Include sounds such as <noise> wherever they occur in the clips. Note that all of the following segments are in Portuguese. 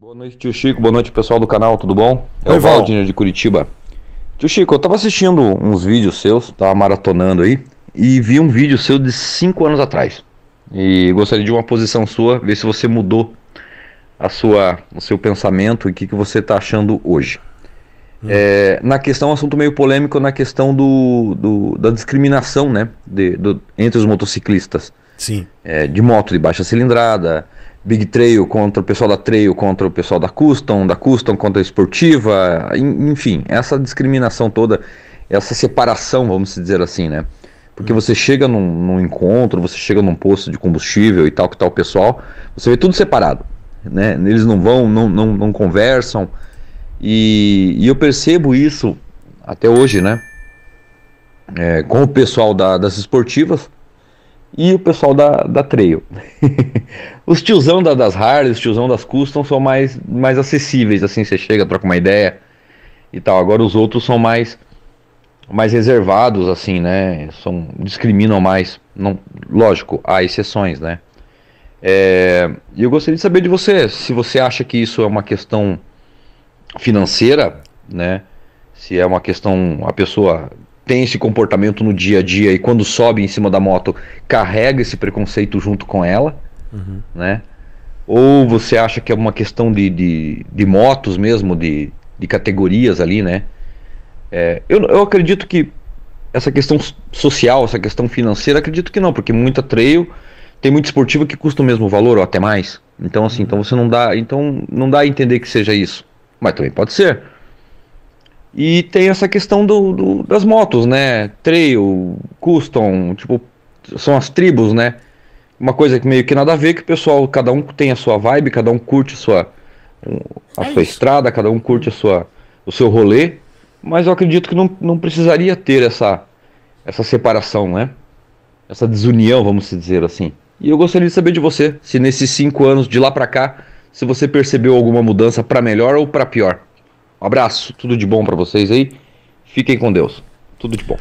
Boa noite, tio Chico. Boa noite, pessoal do canal. Tudo bom? É Oi, o de Curitiba. Tio Chico, eu tava assistindo uns vídeos seus, tava maratonando aí, e vi um vídeo seu de 5 anos atrás. E gostaria de uma posição sua, ver se você mudou a sua, o seu pensamento e o que, que você está achando hoje. Hum. É, na questão, um assunto meio polêmico, na questão do, do da discriminação né, de, do, entre os motociclistas. Sim. É, de moto de baixa cilindrada, Big Trail contra o pessoal da Trail, contra o pessoal da Custom, da Custom contra a Esportiva, enfim, essa discriminação toda, essa separação, vamos dizer assim, né? Porque você chega num, num encontro, você chega num posto de combustível e tal, que tal tá o pessoal, você vê tudo separado, né? Eles não vão, não, não, não conversam, e, e eu percebo isso até hoje, né? É, com o pessoal da, das esportivas, e o pessoal da, da Trail. <laughs> os tiozão da, das Harley, os tiozão das Custom são mais, mais acessíveis, assim, você chega, troca uma ideia e tal. Agora os outros são mais mais reservados, assim, né? São, discriminam mais. Não, lógico, há exceções, né? É, eu gostaria de saber de você, se você acha que isso é uma questão financeira, né? Se é uma questão, a pessoa tem esse comportamento no dia a dia e quando sobe em cima da moto carrega esse preconceito junto com ela, uhum. né? Ou você acha que é uma questão de, de, de motos mesmo, de, de categorias ali, né? É, eu, eu acredito que essa questão social, essa questão financeira, acredito que não, porque muita trail tem muito esportivo que custa o mesmo valor ou até mais. Então assim, então uhum. você não dá, então não dá a entender que seja isso. Mas também pode ser. E tem essa questão do, do, das motos, né? Trail, custom, tipo, são as tribos, né? Uma coisa que meio que nada a ver, que o pessoal, cada um tem a sua vibe, cada um curte a sua, a é sua estrada, cada um curte a sua, o seu rolê. Mas eu acredito que não, não precisaria ter essa, essa separação, né? Essa desunião, vamos dizer assim. E eu gostaria de saber de você, se nesses cinco anos de lá para cá, se você percebeu alguma mudança para melhor ou para pior. Um abraço, tudo de bom para vocês aí. Fiquem com Deus. Tudo de bom.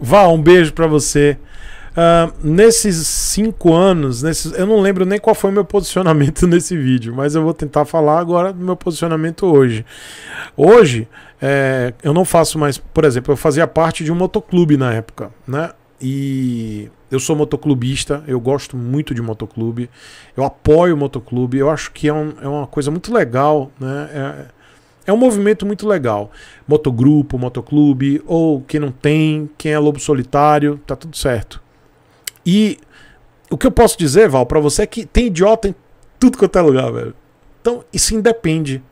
Val, um beijo para você. Uh, nesses cinco anos, nesses, eu não lembro nem qual foi o meu posicionamento <laughs> nesse vídeo, mas eu vou tentar falar agora do meu posicionamento hoje. Hoje, é, eu não faço mais, por exemplo, eu fazia parte de um motoclube na época, né? E eu sou motoclubista, eu gosto muito de motoclube, eu apoio o motoclube, eu acho que é, um, é uma coisa muito legal, né? É, é um movimento muito legal. Motogrupo, motoclube, ou quem não tem, quem é lobo solitário, tá tudo certo. E o que eu posso dizer, Val, para você é que tem idiota em tudo quanto é lugar, velho. Então, isso independe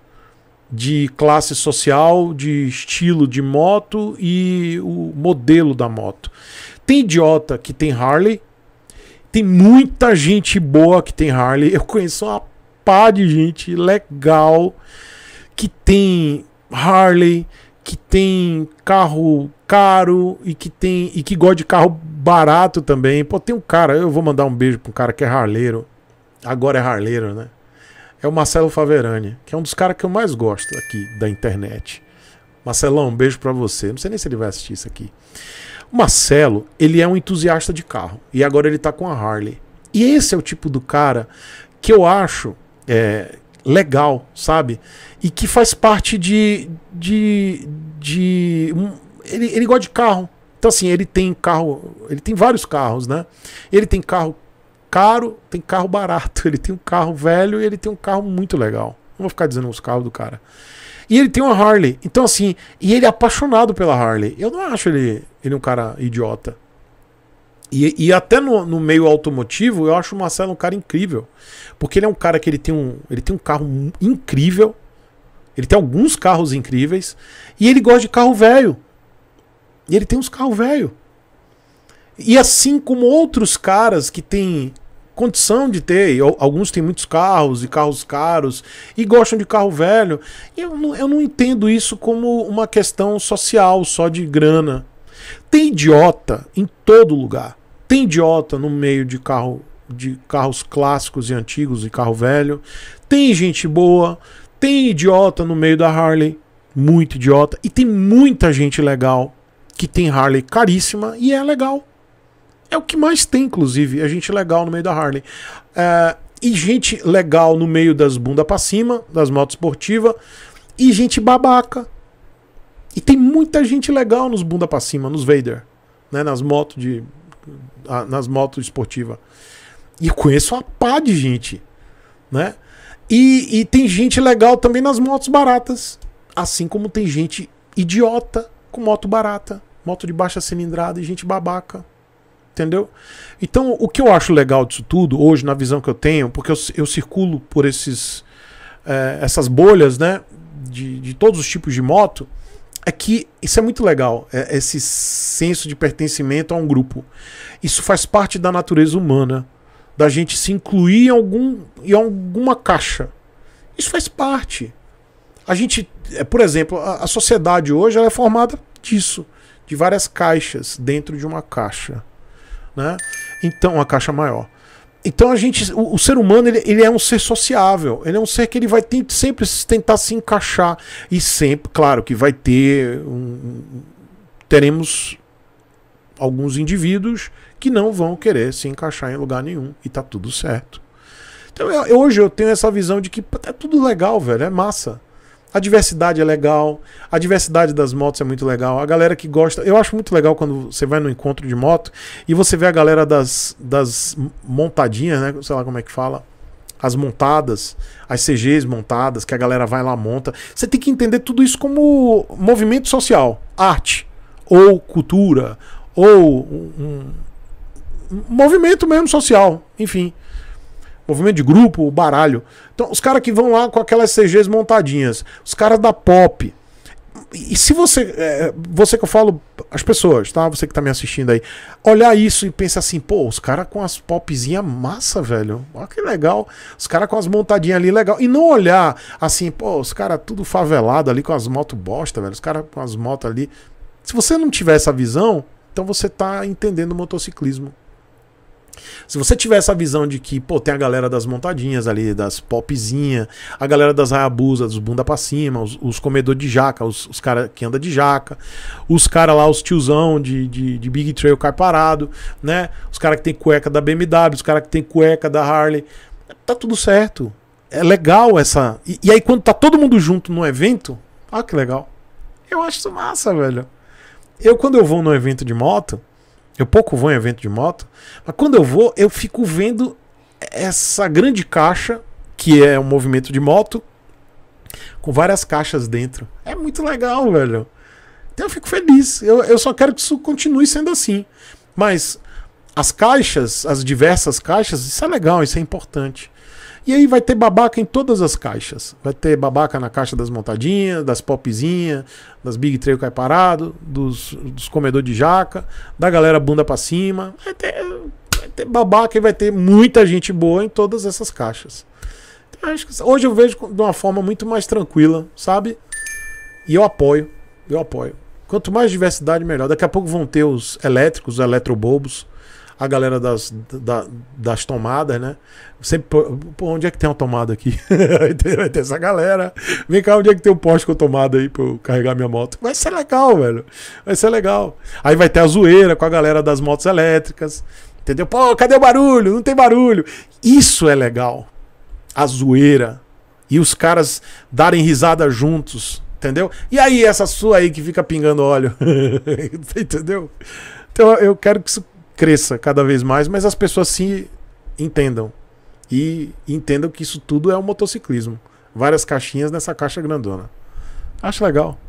de classe social, de estilo de moto e o modelo da moto. Tem idiota que tem Harley, tem muita gente boa que tem Harley. Eu conheço uma pá de gente legal que tem Harley, que tem carro caro e que tem e que gosta de carro barato também. Pô, tem um cara, eu vou mandar um beijo para um cara que é harleiro. Agora é harleiro, né? É o Marcelo Faverani, que é um dos caras que eu mais gosto aqui da internet. Marcelão, um beijo para você. Não sei nem se ele vai assistir isso aqui. O Marcelo, ele é um entusiasta de carro e agora ele tá com a Harley. E esse é o tipo do cara que eu acho é, legal, sabe? E que faz parte de. de, de um, ele, ele gosta de carro. Então, assim, ele tem carro. Ele tem vários carros, né? Ele tem carro caro, tem carro barato. <laughs> Ele tem um carro velho e ele tem um carro muito legal. Não vou ficar dizendo os carros do cara. E ele tem uma Harley. Então, assim, e ele é apaixonado pela Harley. Eu não acho ele, ele um cara idiota. E, e até no, no, meio automotivo, eu acho o Marcelo um cara incrível. Porque ele é um cara que ele tem um, ele tem um carro incrível. Ele tem alguns carros incríveis. E ele gosta de carro velho. E ele tem uns carros velho. E assim como outros caras que têm condição de ter, alguns têm muitos carros e carros caros e gostam de carro velho. Eu não, eu não entendo isso como uma questão social, só de grana. Tem idiota em todo lugar. Tem idiota no meio de carro de carros clássicos e antigos e carro velho. Tem gente boa, tem idiota no meio da Harley, muito idiota, e tem muita gente legal que tem Harley caríssima e é legal. É o que mais tem, inclusive, é gente legal no meio da Harley. É, e gente legal no meio das bunda para cima, das motos esportivas, e gente babaca. E tem muita gente legal nos bunda para cima, nos Vader, né, nas motos de nas motos esportivas. E conheço a pá de gente, né? E, e tem gente legal também nas motos baratas. Assim como tem gente idiota com moto barata, moto de baixa cilindrada e gente babaca. Entendeu? Então, o que eu acho legal disso tudo, hoje, na visão que eu tenho, porque eu, eu circulo por esses, é, essas bolhas, né? De, de todos os tipos de moto é que isso é muito legal, é, esse senso de pertencimento a um grupo. Isso faz parte da natureza humana, da gente se incluir em, algum, em alguma caixa. Isso faz parte. A gente, é, por exemplo, a, a sociedade hoje é formada disso, de várias caixas dentro de uma caixa, né? Então, uma caixa maior. Então a gente, o, o ser humano ele, ele, é um ser sociável, ele é um ser que ele vai sempre tentar se encaixar e sempre, claro, que vai ter um, teremos alguns indivíduos que não vão querer se encaixar em lugar nenhum e tá tudo certo. Então eu, hoje eu tenho essa visão de que é tudo legal, velho, é massa. A diversidade é legal, a diversidade das motos é muito legal. A galera que gosta, eu acho muito legal quando você vai no encontro de moto e você vê a galera das, das montadinhas, né? Sei lá como é que fala. As montadas, as CGs montadas, que a galera vai lá monta. Você tem que entender tudo isso como movimento social, arte, ou cultura, ou um, um movimento mesmo social, enfim movimento de grupo, o baralho. Então, os caras que vão lá com aquelas CGs montadinhas, os caras da pop. E se você, é, você que eu falo, as pessoas, tá? Você que tá me assistindo aí, olhar isso e pensar assim, pô, os caras com as popzinha massa, velho. Olha que legal. Os caras com as montadinhas ali, legal. E não olhar assim, pô, os caras tudo favelado ali com as motos bosta, velho. Os caras com as motos ali. Se você não tiver essa visão, então você tá entendendo o motociclismo se você tiver essa visão de que, pô, tem a galera das montadinhas ali, das popzinha, a galera das rayabusa, dos bunda pra cima, os, os comedor de jaca, os, os caras que anda de jaca, os caras lá, os tiozão de, de, de, Big Trail car parado, né? Os caras que tem cueca da BMW, os caras que tem cueca da Harley. Tá tudo certo. É legal essa. E, e aí, quando tá todo mundo junto no evento, ah, que legal. Eu acho isso massa, velho. Eu, quando eu vou num evento de moto, eu pouco vou em evento de moto, mas quando eu vou, eu fico vendo essa grande caixa, que é um movimento de moto, com várias caixas dentro. É muito legal, velho. Então eu fico feliz. Eu, eu só quero que isso continue sendo assim. Mas as caixas, as diversas caixas, isso é legal, isso é importante. E aí vai ter babaca em todas as caixas. Vai ter babaca na caixa das montadinhas, das popzinhas, das big trail cai parado, dos, dos comedor de jaca, da galera bunda para cima. Vai ter, vai ter babaca e vai ter muita gente boa em todas essas caixas. Então, hoje eu vejo de uma forma muito mais tranquila, sabe? E eu apoio, eu apoio. Quanto mais diversidade, melhor. Daqui a pouco vão ter os elétricos, os eletrobobos a galera das, da, das tomadas, né? Sempre, pô, onde é que tem uma tomada aqui? <laughs> Vai ter essa galera. Vem cá, onde é que tem um poste com tomada aí pra eu carregar minha moto? Vai ser legal, velho. Vai ser legal. Aí vai ter a zoeira com a galera das motos elétricas. Entendeu? Pô, cadê o barulho? Não tem barulho. Isso é legal. A zoeira. E os caras darem risada juntos. Entendeu? E aí, essa sua aí que fica pingando óleo. <laughs> entendeu? Então eu quero que isso cresça cada vez mais, mas as pessoas se entendam. E entendam que isso tudo é o um motociclismo. Várias caixinhas nessa caixa grandona. Acho legal.